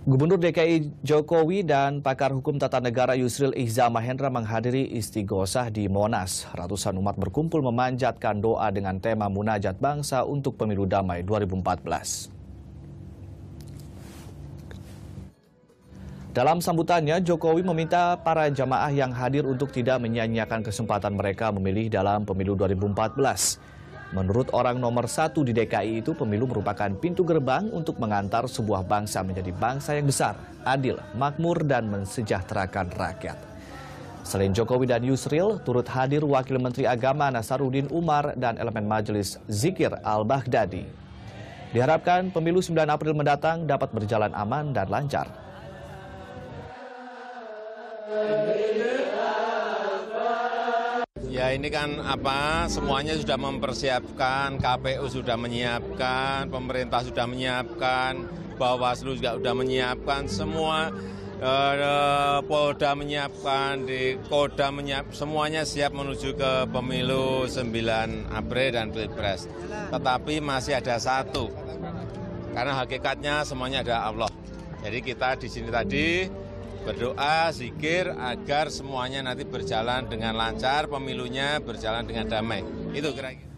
Gubernur DKI Jokowi dan pakar hukum tata negara Yusril Ihza Mahendra menghadiri istighosah di Monas. Ratusan umat berkumpul memanjatkan doa dengan tema Munajat Bangsa untuk Pemilu Damai 2014. Dalam sambutannya, Jokowi meminta para jamaah yang hadir untuk tidak menyanyiakan kesempatan mereka memilih dalam pemilu 2014. Menurut orang nomor satu di DKI itu, pemilu merupakan pintu gerbang untuk mengantar sebuah bangsa menjadi bangsa yang besar, adil, makmur, dan mensejahterakan rakyat. Selain Jokowi dan Yusril, turut hadir Wakil Menteri Agama Nasaruddin Umar dan elemen Majelis Zikir Al-Baghdadi. Diharapkan pemilu 9 April mendatang dapat berjalan aman dan lancar ini kan apa semuanya sudah mempersiapkan, KPU sudah menyiapkan, pemerintah sudah menyiapkan, Bawaslu juga sudah menyiapkan, semua eh, eh Polda menyiapkan, di Koda menyiap, semuanya siap menuju ke pemilu 9 April dan Pilpres. Tetapi masih ada satu, karena hakikatnya semuanya ada Allah. Jadi kita di sini tadi berdoa, zikir agar semuanya nanti berjalan dengan lancar, pemilunya berjalan dengan damai. Itu kira-kira.